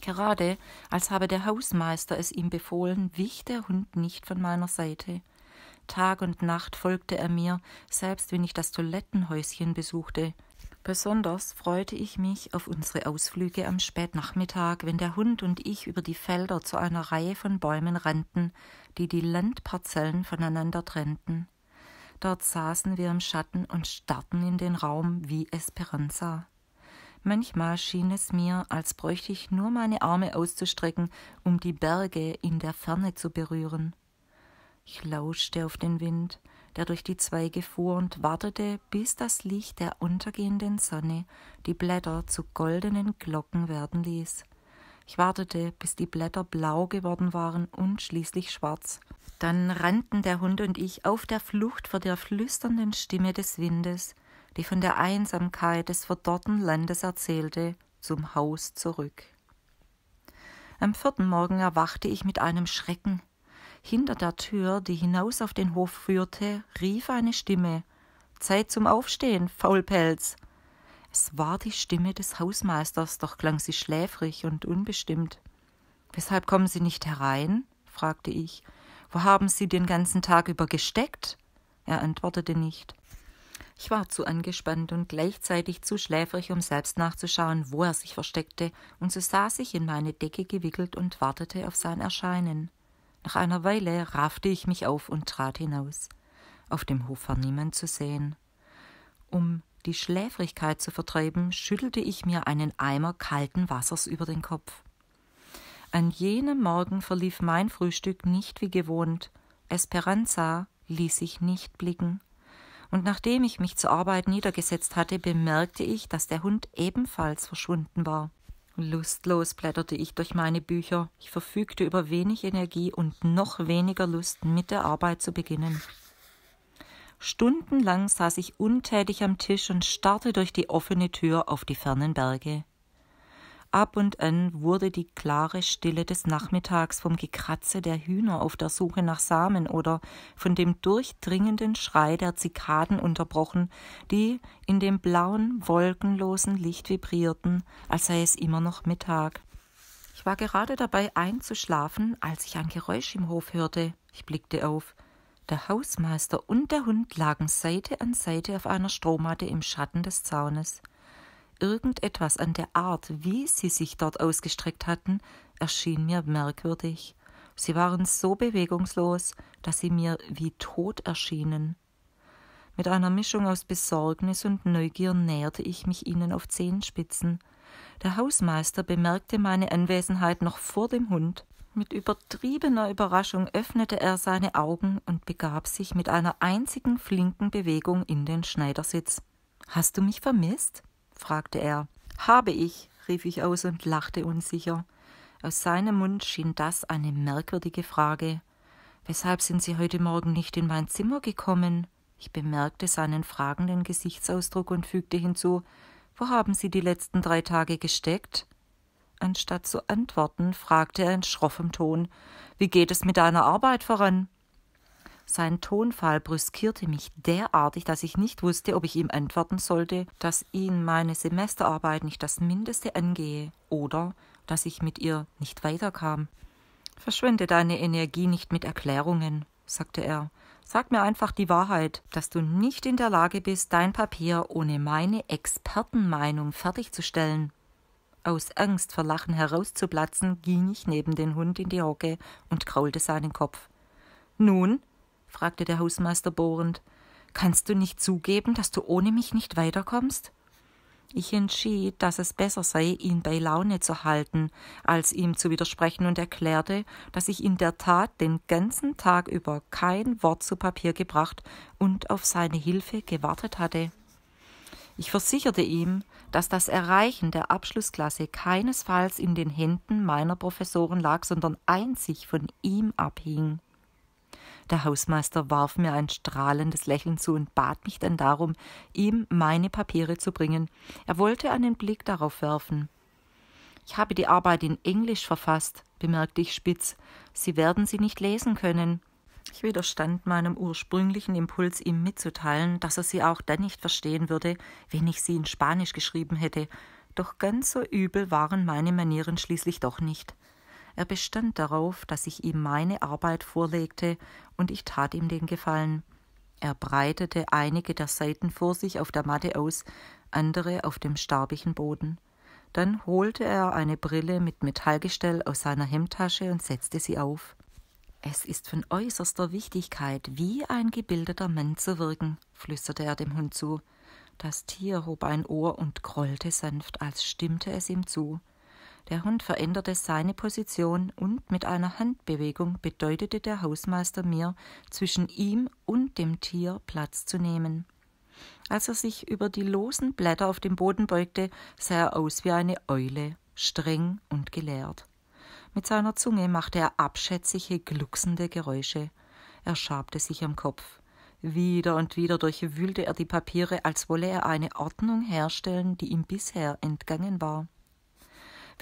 gerade als habe der Hausmeister es ihm befohlen, wich der Hund nicht von meiner Seite. Tag und Nacht folgte er mir, selbst wenn ich das Toilettenhäuschen besuchte. Besonders freute ich mich auf unsere Ausflüge am Spätnachmittag, wenn der Hund und ich über die Felder zu einer Reihe von Bäumen rannten, die die Landparzellen voneinander trennten. Dort saßen wir im Schatten und starrten in den Raum wie Esperanza. Manchmal schien es mir, als bräuchte ich nur meine Arme auszustrecken, um die Berge in der Ferne zu berühren. Ich lauschte auf den Wind, der durch die Zweige fuhr, und wartete, bis das Licht der untergehenden Sonne die Blätter zu goldenen Glocken werden ließ. Ich wartete, bis die Blätter blau geworden waren und schließlich schwarz. Dann rannten der Hund und ich auf der Flucht vor der flüsternden Stimme des Windes, die von der Einsamkeit des verdorrten Landes erzählte, zum Haus zurück. Am vierten Morgen erwachte ich mit einem Schrecken. Hinter der Tür, die hinaus auf den Hof führte, rief eine Stimme Zeit zum Aufstehen, Faulpelz. Es war die Stimme des Hausmeisters, doch klang sie schläfrig und unbestimmt. Weshalb kommen Sie nicht herein? fragte ich. Wo haben Sie den ganzen Tag über gesteckt? Er antwortete nicht. Ich war zu angespannt und gleichzeitig zu schläfrig, um selbst nachzuschauen, wo er sich versteckte, und so saß ich in meine Decke gewickelt und wartete auf sein Erscheinen. Nach einer Weile raffte ich mich auf und trat hinaus. Auf dem Hof war niemand zu sehen. Um die Schläfrigkeit zu vertreiben, schüttelte ich mir einen Eimer kalten Wassers über den Kopf. An jenem Morgen verlief mein Frühstück nicht wie gewohnt. Esperanza ließ sich nicht blicken und nachdem ich mich zur Arbeit niedergesetzt hatte, bemerkte ich, dass der Hund ebenfalls verschwunden war. Lustlos blätterte ich durch meine Bücher. Ich verfügte über wenig Energie und noch weniger Lust, mit der Arbeit zu beginnen. Stundenlang saß ich untätig am Tisch und starrte durch die offene Tür auf die fernen Berge. Ab und an wurde die klare Stille des Nachmittags vom Gekratze der Hühner auf der Suche nach Samen oder von dem durchdringenden Schrei der Zikaden unterbrochen, die in dem blauen, wolkenlosen Licht vibrierten, als sei es immer noch Mittag. Ich war gerade dabei einzuschlafen, als ich ein Geräusch im Hof hörte. Ich blickte auf. Der Hausmeister und der Hund lagen Seite an Seite auf einer Strohmatte im Schatten des Zaunes irgendetwas an der Art, wie sie sich dort ausgestreckt hatten, erschien mir merkwürdig. Sie waren so bewegungslos, dass sie mir wie tot erschienen. Mit einer Mischung aus Besorgnis und Neugier näherte ich mich ihnen auf Zehenspitzen. Der Hausmeister bemerkte meine Anwesenheit noch vor dem Hund. Mit übertriebener Überraschung öffnete er seine Augen und begab sich mit einer einzigen flinken Bewegung in den Schneidersitz. Hast du mich vermisst? fragte er. Habe ich, rief ich aus und lachte unsicher. Aus seinem Mund schien das eine merkwürdige Frage. Weshalb sind Sie heute Morgen nicht in mein Zimmer gekommen? Ich bemerkte seinen fragenden Gesichtsausdruck und fügte hinzu Wo haben Sie die letzten drei Tage gesteckt? Anstatt zu antworten, fragte er in schroffem Ton Wie geht es mit deiner Arbeit voran? Sein Tonfall brüskierte mich derartig, dass ich nicht wusste, ob ich ihm antworten sollte, dass ihn meine Semesterarbeit nicht das Mindeste angehe oder dass ich mit ihr nicht weiterkam. Verschwende deine Energie nicht mit Erklärungen, sagte er. Sag mir einfach die Wahrheit, dass du nicht in der Lage bist, dein Papier ohne meine Expertenmeinung fertigzustellen. Aus Angst vor Lachen herauszuplatzen, ging ich neben den Hund in die Hocke und kraulte seinen Kopf. Nun, fragte der Hausmeister bohrend. Kannst du nicht zugeben, dass du ohne mich nicht weiterkommst? Ich entschied, dass es besser sei, ihn bei Laune zu halten, als ihm zu widersprechen und erklärte, dass ich in der Tat den ganzen Tag über kein Wort zu Papier gebracht und auf seine Hilfe gewartet hatte. Ich versicherte ihm, dass das Erreichen der Abschlussklasse keinesfalls in den Händen meiner Professoren lag, sondern einzig von ihm abhing. Der Hausmeister warf mir ein strahlendes Lächeln zu und bat mich dann darum, ihm meine Papiere zu bringen. Er wollte einen Blick darauf werfen. Ich habe die Arbeit in Englisch verfasst, bemerkte ich spitz. Sie werden sie nicht lesen können. Ich widerstand meinem ursprünglichen Impuls, ihm mitzuteilen, dass er sie auch dann nicht verstehen würde, wenn ich sie in Spanisch geschrieben hätte. Doch ganz so übel waren meine Manieren schließlich doch nicht. Er bestand darauf, dass ich ihm meine Arbeit vorlegte, und ich tat ihm den Gefallen. Er breitete einige der Seiten vor sich auf der Matte aus, andere auf dem starbigen Boden. Dann holte er eine Brille mit Metallgestell aus seiner Hemdtasche und setzte sie auf. Es ist von äußerster Wichtigkeit, wie ein gebildeter Mann zu wirken, flüsterte er dem Hund zu. Das Tier hob ein Ohr und grollte sanft, als stimmte es ihm zu. Der Hund veränderte seine Position und mit einer Handbewegung bedeutete der Hausmeister mir, zwischen ihm und dem Tier Platz zu nehmen. Als er sich über die losen Blätter auf dem Boden beugte, sah er aus wie eine Eule, streng und gelehrt. Mit seiner Zunge machte er abschätzige, glucksende Geräusche. Er schabte sich am Kopf. Wieder und wieder durchwühlte er die Papiere, als wolle er eine Ordnung herstellen, die ihm bisher entgangen war.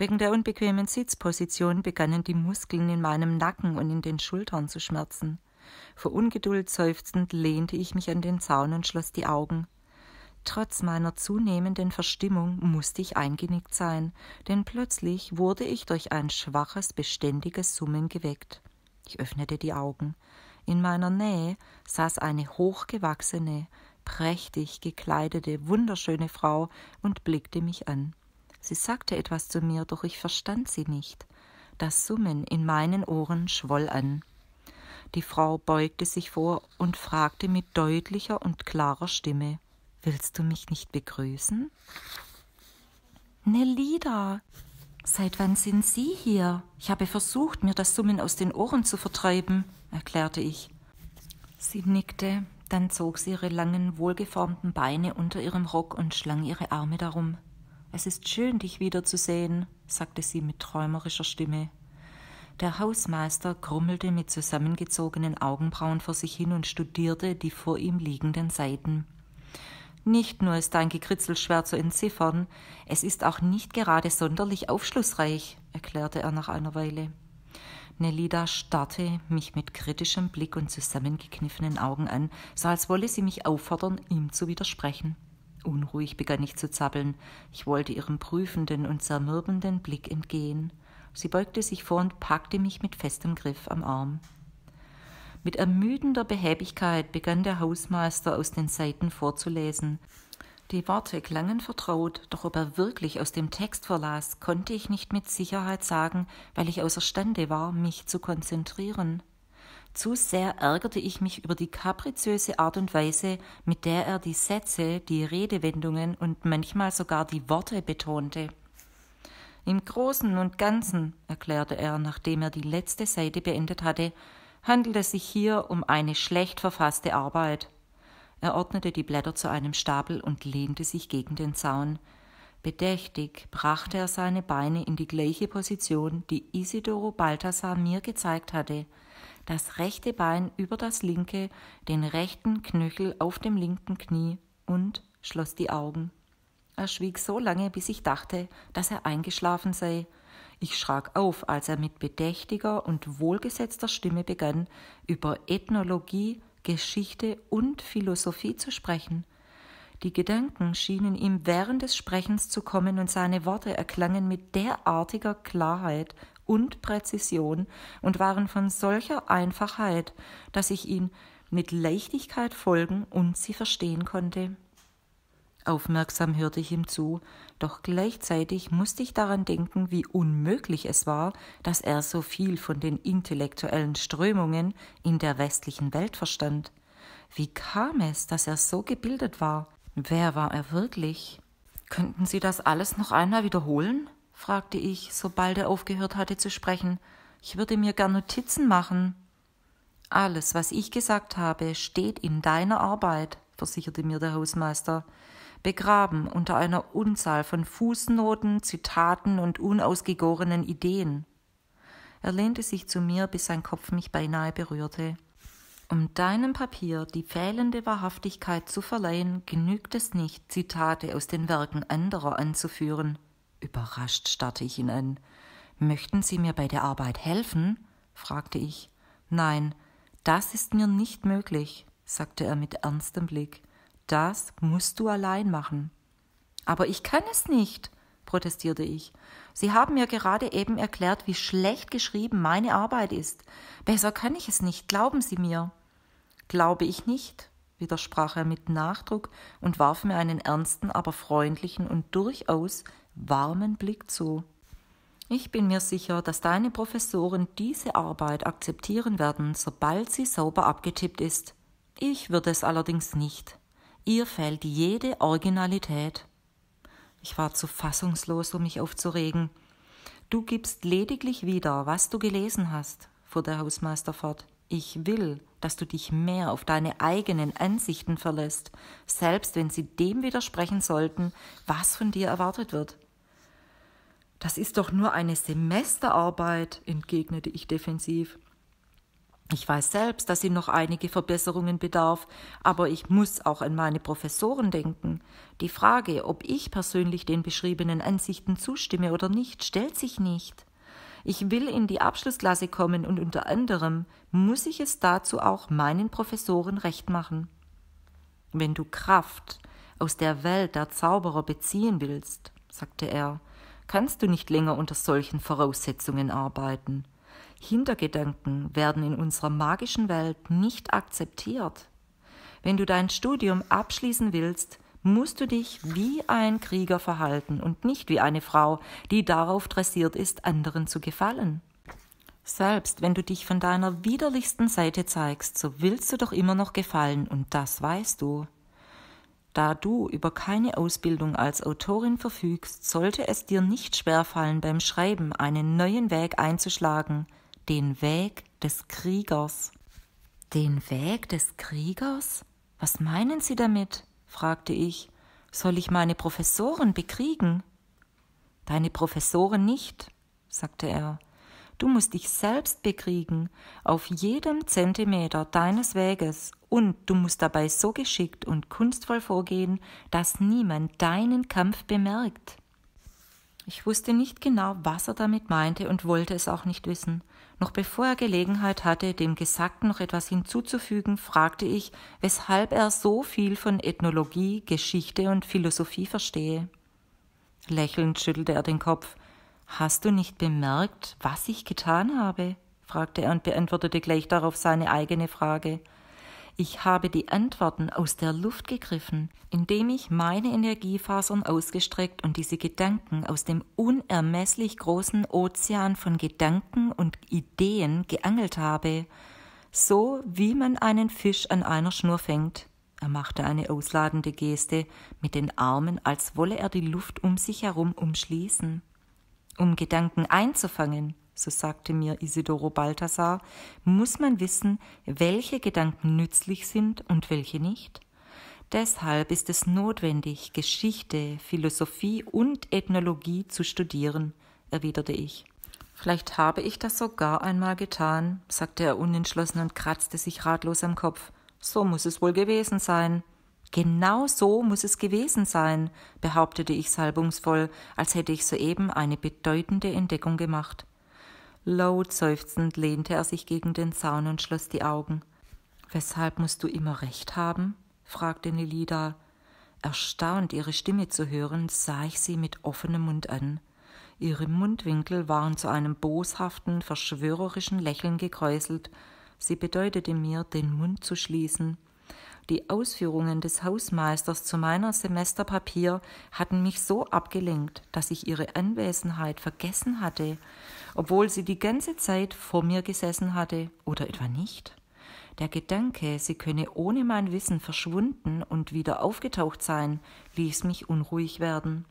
Wegen der unbequemen Sitzposition begannen die Muskeln in meinem Nacken und in den Schultern zu schmerzen. Vor Ungeduld seufzend lehnte ich mich an den Zaun und schloss die Augen. Trotz meiner zunehmenden Verstimmung musste ich eingenickt sein, denn plötzlich wurde ich durch ein schwaches, beständiges Summen geweckt. Ich öffnete die Augen. In meiner Nähe saß eine hochgewachsene, prächtig gekleidete, wunderschöne Frau und blickte mich an. Sie sagte etwas zu mir, doch ich verstand sie nicht. Das Summen in meinen Ohren schwoll an. Die Frau beugte sich vor und fragte mit deutlicher und klarer Stimme Willst du mich nicht begrüßen? Nelida, seit wann sind Sie hier? Ich habe versucht, mir das Summen aus den Ohren zu vertreiben, erklärte ich. Sie nickte, dann zog sie ihre langen, wohlgeformten Beine unter ihrem Rock und schlang ihre Arme darum. Es ist schön, dich wiederzusehen, sagte sie mit träumerischer Stimme. Der Hausmeister grummelte mit zusammengezogenen Augenbrauen vor sich hin und studierte die vor ihm liegenden Seiten. Nicht nur ist dein Gekritzel schwer zu entziffern, es ist auch nicht gerade sonderlich aufschlussreich, erklärte er nach einer Weile. Nelida starrte mich mit kritischem Blick und zusammengekniffenen Augen an, so als wolle sie mich auffordern, ihm zu widersprechen. Unruhig begann ich zu zappeln. Ich wollte ihrem prüfenden und zermürbenden Blick entgehen. Sie beugte sich vor und packte mich mit festem Griff am Arm. Mit ermüdender Behäbigkeit begann der Hausmeister aus den Seiten vorzulesen. Die Worte klangen vertraut, doch ob er wirklich aus dem Text verlas, konnte ich nicht mit Sicherheit sagen, weil ich außerstande war, mich zu konzentrieren. Zu sehr ärgerte ich mich über die kapriziöse Art und Weise, mit der er die Sätze, die Redewendungen und manchmal sogar die Worte betonte. Im Großen und Ganzen, erklärte er, nachdem er die letzte Seite beendet hatte, handelt es sich hier um eine schlecht verfasste Arbeit. Er ordnete die Blätter zu einem Stapel und lehnte sich gegen den Zaun. Bedächtig brachte er seine Beine in die gleiche Position, die Isidoro Balthasar mir gezeigt hatte – das rechte Bein über das linke, den rechten Knöchel auf dem linken Knie und schloss die Augen. Er schwieg so lange, bis ich dachte, dass er eingeschlafen sei. Ich schrak auf, als er mit bedächtiger und wohlgesetzter Stimme begann, über Ethnologie, Geschichte und Philosophie zu sprechen. Die Gedanken schienen ihm während des Sprechens zu kommen und seine Worte erklangen mit derartiger Klarheit und Präzision und waren von solcher Einfachheit, dass ich ihnen mit Leichtigkeit folgen und sie verstehen konnte. Aufmerksam hörte ich ihm zu, doch gleichzeitig musste ich daran denken, wie unmöglich es war, dass er so viel von den intellektuellen Strömungen in der westlichen Welt verstand. Wie kam es, dass er so gebildet war? Wer war er wirklich? Könnten Sie das alles noch einmal wiederholen? fragte ich, sobald er aufgehört hatte zu sprechen. Ich würde mir gern Notizen machen. Alles, was ich gesagt habe, steht in deiner Arbeit, versicherte mir der Hausmeister, begraben unter einer Unzahl von Fußnoten, Zitaten und unausgegorenen Ideen. Er lehnte sich zu mir, bis sein Kopf mich beinahe berührte. Um deinem Papier die fehlende Wahrhaftigkeit zu verleihen, genügt es nicht, Zitate aus den Werken anderer anzuführen. Überrascht starrte ich ihn an. Möchten Sie mir bei der Arbeit helfen? fragte ich. Nein, das ist mir nicht möglich, sagte er mit ernstem Blick. Das musst du allein machen. Aber ich kann es nicht, protestierte ich. Sie haben mir gerade eben erklärt, wie schlecht geschrieben meine Arbeit ist. Besser kann ich es nicht, glauben Sie mir. Glaube ich nicht, widersprach er mit Nachdruck und warf mir einen ernsten, aber freundlichen und durchaus warmen Blick zu. Ich bin mir sicher, dass deine Professoren diese Arbeit akzeptieren werden, sobald sie sauber abgetippt ist. Ich würde es allerdings nicht. Ihr fehlt jede Originalität. Ich war zu fassungslos, um mich aufzuregen. Du gibst lediglich wieder, was du gelesen hast, fuhr der Hausmeister fort. Ich will, dass du dich mehr auf deine eigenen Ansichten verlässt, selbst wenn sie dem widersprechen sollten, was von dir erwartet wird. Das ist doch nur eine Semesterarbeit, entgegnete ich defensiv. Ich weiß selbst, dass sie noch einige Verbesserungen bedarf, aber ich muss auch an meine Professoren denken. Die Frage, ob ich persönlich den beschriebenen Ansichten zustimme oder nicht, stellt sich nicht. Ich will in die Abschlussklasse kommen und unter anderem muss ich es dazu auch meinen Professoren recht machen. Wenn du Kraft aus der Welt der Zauberer beziehen willst, sagte er, kannst du nicht länger unter solchen Voraussetzungen arbeiten. Hintergedanken werden in unserer magischen Welt nicht akzeptiert. Wenn du dein Studium abschließen willst, musst du dich wie ein Krieger verhalten und nicht wie eine Frau, die darauf dressiert ist, anderen zu gefallen. Selbst wenn du dich von deiner widerlichsten Seite zeigst, so willst du doch immer noch gefallen, und das weißt du. Da du über keine Ausbildung als Autorin verfügst, sollte es dir nicht schwerfallen, beim Schreiben einen neuen Weg einzuschlagen, den Weg des Kriegers. Den Weg des Kriegers? Was meinen Sie damit? fragte ich. Soll ich meine Professoren bekriegen? Deine Professoren nicht, sagte er. Du musst dich selbst bekriegen, auf jedem Zentimeter deines Weges, und du musst dabei so geschickt und kunstvoll vorgehen, dass niemand deinen Kampf bemerkt. Ich wusste nicht genau, was er damit meinte und wollte es auch nicht wissen. Noch bevor er Gelegenheit hatte, dem Gesagten noch etwas hinzuzufügen, fragte ich, weshalb er so viel von Ethnologie, Geschichte und Philosophie verstehe. Lächelnd schüttelte er den Kopf. Hast du nicht bemerkt, was ich getan habe? fragte er und beantwortete gleich darauf seine eigene Frage. Ich habe die Antworten aus der Luft gegriffen, indem ich meine Energiefasern ausgestreckt und diese Gedanken aus dem unermesslich großen Ozean von Gedanken und Ideen geangelt habe, so wie man einen Fisch an einer Schnur fängt. Er machte eine ausladende Geste mit den Armen, als wolle er die Luft um sich herum umschließen, um Gedanken einzufangen, so sagte mir Isidoro Balthasar, muss man wissen, welche Gedanken nützlich sind und welche nicht. Deshalb ist es notwendig, Geschichte, Philosophie und Ethnologie zu studieren, erwiderte ich. Vielleicht habe ich das sogar einmal getan, sagte er unentschlossen und kratzte sich ratlos am Kopf. So muss es wohl gewesen sein. Genau so muss es gewesen sein, behauptete ich salbungsvoll, als hätte ich soeben eine bedeutende Entdeckung gemacht. Laut seufzend lehnte er sich gegen den Zaun und schloss die Augen. Weshalb musst du immer recht haben? fragte Nelida. Erstaunt, ihre Stimme zu hören, sah ich sie mit offenem Mund an. Ihre Mundwinkel waren zu einem boshaften, verschwörerischen Lächeln gekräuselt. Sie bedeutete mir, den Mund zu schließen. Die Ausführungen des Hausmeisters zu meiner Semesterpapier hatten mich so abgelenkt, dass ich ihre Anwesenheit vergessen hatte, obwohl sie die ganze Zeit vor mir gesessen hatte, oder etwa nicht. Der Gedanke, sie könne ohne mein Wissen verschwunden und wieder aufgetaucht sein, ließ mich unruhig werden.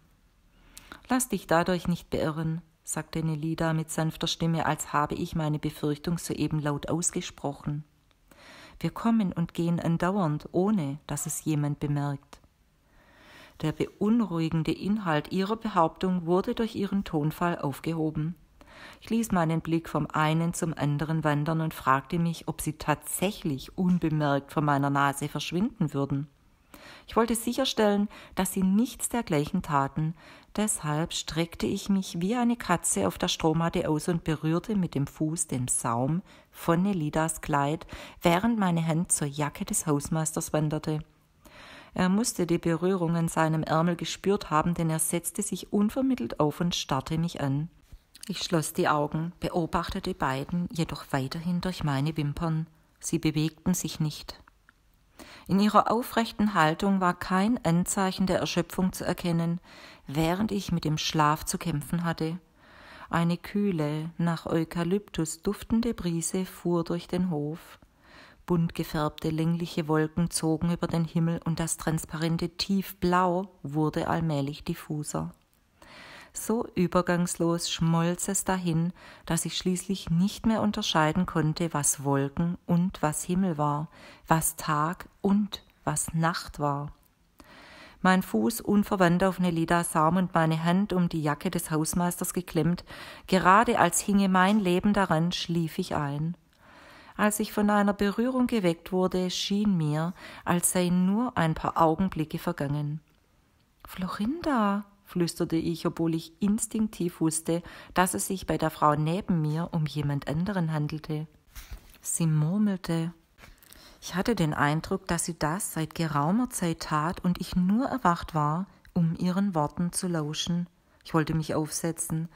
Lass dich dadurch nicht beirren, sagte Nelida mit sanfter Stimme, als habe ich meine Befürchtung soeben laut ausgesprochen. Wir kommen und gehen andauernd, ohne dass es jemand bemerkt. Der beunruhigende Inhalt ihrer Behauptung wurde durch ihren Tonfall aufgehoben. Ich ließ meinen Blick vom einen zum anderen wandern und fragte mich, ob sie tatsächlich unbemerkt vor meiner Nase verschwinden würden. Ich wollte sicherstellen, dass sie nichts dergleichen taten, deshalb streckte ich mich wie eine Katze auf der Strohmatte aus und berührte mit dem Fuß den Saum von Nelidas Kleid, während meine Hand zur Jacke des Hausmeisters wanderte. Er musste die Berührung an seinem Ärmel gespürt haben, denn er setzte sich unvermittelt auf und starrte mich an. Ich schloss die Augen, beobachtete beiden jedoch weiterhin durch meine Wimpern. Sie bewegten sich nicht. In ihrer aufrechten Haltung war kein Anzeichen der Erschöpfung zu erkennen, während ich mit dem Schlaf zu kämpfen hatte. Eine kühle, nach Eukalyptus duftende Brise fuhr durch den Hof. Bunt gefärbte längliche Wolken zogen über den Himmel und das transparente Tiefblau wurde allmählich diffuser. So übergangslos schmolz es dahin, dass ich schließlich nicht mehr unterscheiden konnte, was Wolken und was Himmel war, was Tag und was Nacht war. Mein Fuß unverwandt auf Nelidas Arm und meine Hand um die Jacke des Hausmeisters geklemmt, gerade als hinge mein Leben daran, schlief ich ein. Als ich von einer Berührung geweckt wurde, schien mir, als seien nur ein paar Augenblicke vergangen. Florinda, flüsterte ich, obwohl ich instinktiv wusste, dass es sich bei der Frau neben mir um jemand anderen handelte. Sie murmelte. Ich hatte den Eindruck, dass sie das seit geraumer Zeit tat und ich nur erwacht war, um ihren Worten zu lauschen. Ich wollte mich aufsetzen.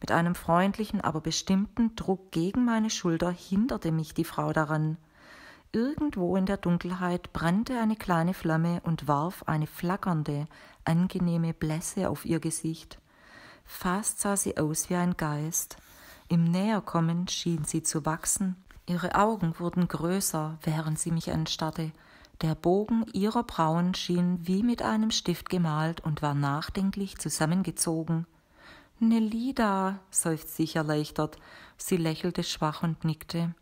Mit einem freundlichen, aber bestimmten Druck gegen meine Schulter hinderte mich die Frau daran. Irgendwo in der Dunkelheit brannte eine kleine Flamme und warf eine flackernde, angenehme Blässe auf ihr Gesicht. Fast sah sie aus wie ein Geist. Im Näherkommen schien sie zu wachsen. Ihre Augen wurden größer, während sie mich anstarrte. Der Bogen ihrer Brauen schien wie mit einem Stift gemalt und war nachdenklich zusammengezogen. Nelida, seufzte ich erleichtert. Sie lächelte schwach und nickte.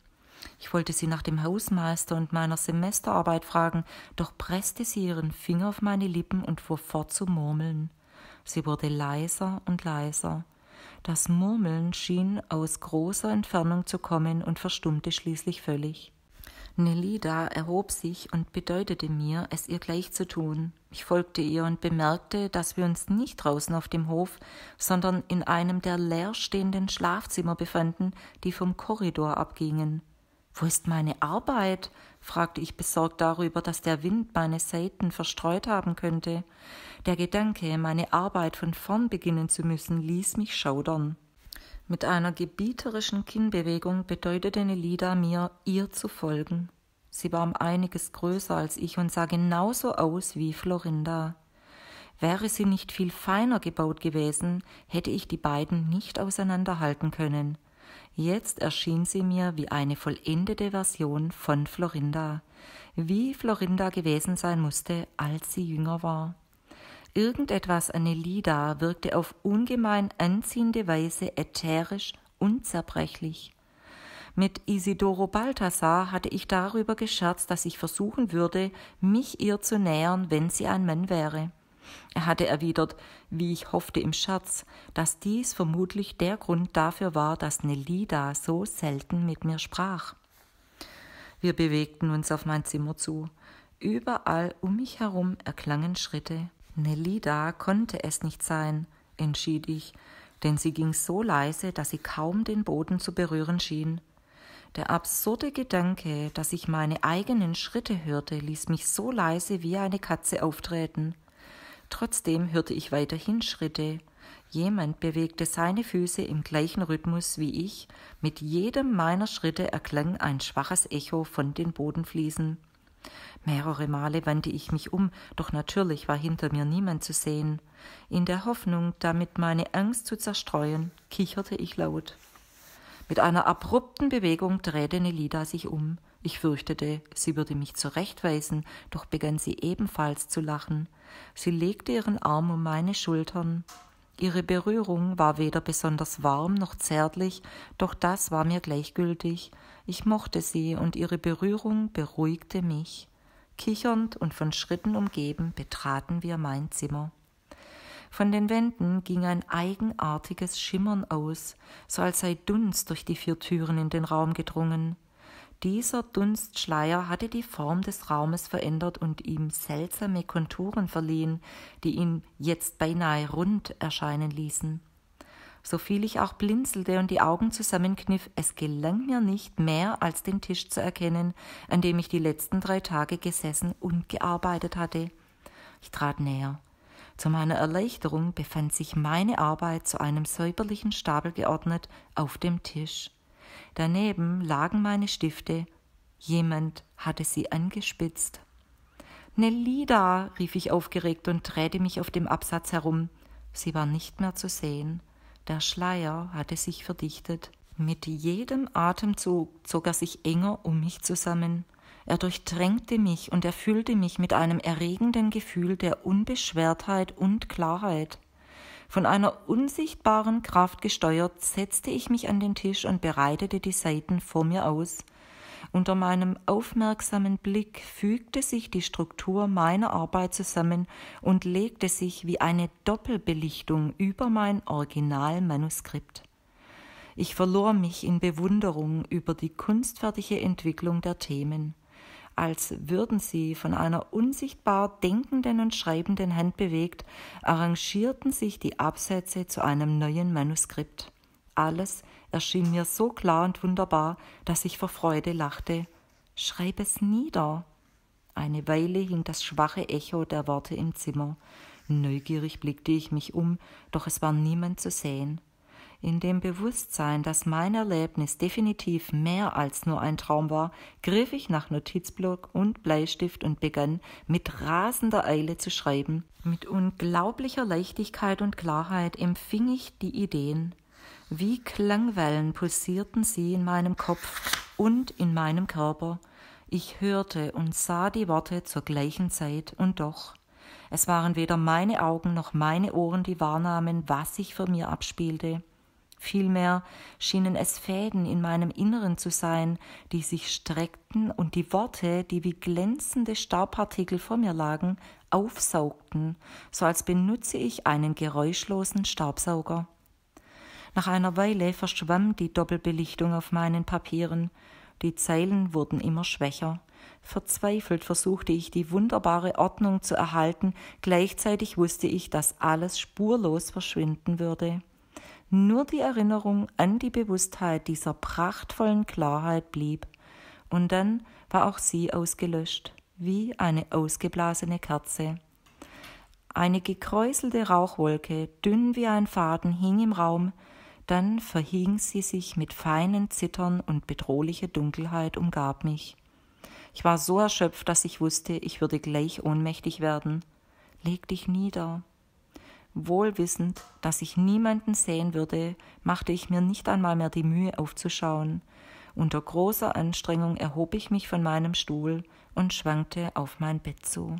Ich wollte sie nach dem Hausmeister und meiner Semesterarbeit fragen, doch presste sie ihren Finger auf meine Lippen und fuhr fort zu murmeln. Sie wurde leiser und leiser. Das Murmeln schien aus großer Entfernung zu kommen und verstummte schließlich völlig. Nelida erhob sich und bedeutete mir, es ihr gleich zu tun. Ich folgte ihr und bemerkte, dass wir uns nicht draußen auf dem Hof, sondern in einem der leerstehenden Schlafzimmer befanden, die vom Korridor abgingen. Wo ist meine Arbeit? fragte ich besorgt darüber, dass der Wind meine Seiten verstreut haben könnte. Der Gedanke, meine Arbeit von vorn beginnen zu müssen, ließ mich schaudern. Mit einer gebieterischen Kinnbewegung bedeutete Nelida mir, ihr zu folgen. Sie war um einiges größer als ich und sah genauso aus wie Florinda. Wäre sie nicht viel feiner gebaut gewesen, hätte ich die beiden nicht auseinanderhalten können. Jetzt erschien sie mir wie eine vollendete Version von Florinda, wie Florinda gewesen sein musste, als sie jünger war. Irgendetwas an Elida wirkte auf ungemein anziehende Weise ätherisch und zerbrechlich. Mit Isidoro Balthasar hatte ich darüber gescherzt, dass ich versuchen würde, mich ihr zu nähern, wenn sie ein Mann wäre. Er hatte erwidert, wie ich hoffte im Scherz, dass dies vermutlich der Grund dafür war, dass Nelida so selten mit mir sprach. Wir bewegten uns auf mein Zimmer zu. Überall um mich herum erklangen Schritte. Nelida konnte es nicht sein, entschied ich, denn sie ging so leise, dass sie kaum den Boden zu berühren schien. Der absurde Gedanke, dass ich meine eigenen Schritte hörte, ließ mich so leise wie eine Katze auftreten. Trotzdem hörte ich weiterhin Schritte. Jemand bewegte seine Füße im gleichen Rhythmus wie ich, mit jedem meiner Schritte erklang ein schwaches Echo von den Bodenfliesen. Mehrere Male wandte ich mich um, doch natürlich war hinter mir niemand zu sehen. In der Hoffnung, damit meine Angst zu zerstreuen, kicherte ich laut. Mit einer abrupten Bewegung drehte Nelida sich um. Ich fürchtete, sie würde mich zurechtweisen, doch begann sie ebenfalls zu lachen. Sie legte ihren Arm um meine Schultern. Ihre Berührung war weder besonders warm noch zärtlich, doch das war mir gleichgültig. Ich mochte sie und ihre Berührung beruhigte mich. Kichernd und von Schritten umgeben betraten wir mein Zimmer. Von den Wänden ging ein eigenartiges Schimmern aus, so als sei Dunst durch die vier Türen in den Raum gedrungen. Dieser Dunstschleier hatte die Form des Raumes verändert und ihm seltsame Konturen verliehen, die ihn jetzt beinahe rund erscheinen ließen. Soviel ich auch blinzelte und die Augen zusammenkniff, es gelang mir nicht mehr als den Tisch zu erkennen, an dem ich die letzten drei Tage gesessen und gearbeitet hatte. Ich trat näher. Zu meiner Erleichterung befand sich meine Arbeit zu einem säuberlichen Stapel geordnet auf dem Tisch. Daneben lagen meine Stifte. Jemand hatte sie angespitzt. Nelida, rief ich aufgeregt und drehte mich auf dem Absatz herum. Sie war nicht mehr zu sehen. Der Schleier hatte sich verdichtet. Mit jedem Atemzug zog er sich enger um mich zusammen. Er durchtränkte mich und erfüllte mich mit einem erregenden Gefühl der Unbeschwertheit und Klarheit. Von einer unsichtbaren Kraft gesteuert setzte ich mich an den Tisch und bereitete die Seiten vor mir aus. Unter meinem aufmerksamen Blick fügte sich die Struktur meiner Arbeit zusammen und legte sich wie eine Doppelbelichtung über mein Originalmanuskript. Ich verlor mich in Bewunderung über die kunstfertige Entwicklung der Themen als würden sie von einer unsichtbar denkenden und schreibenden Hand bewegt, arrangierten sich die Absätze zu einem neuen Manuskript. Alles erschien mir so klar und wunderbar, dass ich vor Freude lachte. Schreib es nieder. Eine Weile hing das schwache Echo der Worte im Zimmer. Neugierig blickte ich mich um, doch es war niemand zu sehen. In dem Bewusstsein, dass mein Erlebnis definitiv mehr als nur ein Traum war, griff ich nach Notizblock und Bleistift und begann mit rasender Eile zu schreiben. Mit unglaublicher Leichtigkeit und Klarheit empfing ich die Ideen. Wie Klangwellen pulsierten sie in meinem Kopf und in meinem Körper. Ich hörte und sah die Worte zur gleichen Zeit und doch es waren weder meine Augen noch meine Ohren, die wahrnahmen, was sich vor mir abspielte. Vielmehr schienen es Fäden in meinem Inneren zu sein, die sich streckten und die Worte, die wie glänzende Staubpartikel vor mir lagen, aufsaugten, so als benutze ich einen geräuschlosen Staubsauger. Nach einer Weile verschwamm die Doppelbelichtung auf meinen Papieren, die Zeilen wurden immer schwächer. Verzweifelt versuchte ich die wunderbare Ordnung zu erhalten, gleichzeitig wusste ich, dass alles spurlos verschwinden würde. Nur die Erinnerung an die Bewusstheit dieser prachtvollen Klarheit blieb, und dann war auch sie ausgelöscht, wie eine ausgeblasene Kerze. Eine gekräuselte Rauchwolke, dünn wie ein Faden, hing im Raum, dann verhing sie sich mit feinen Zittern und bedrohliche Dunkelheit umgab mich. Ich war so erschöpft, dass ich wusste, ich würde gleich ohnmächtig werden. Leg dich nieder, Wohlwissend, dass ich niemanden sehen würde, machte ich mir nicht einmal mehr die Mühe aufzuschauen. Unter großer Anstrengung erhob ich mich von meinem Stuhl und schwankte auf mein Bett zu.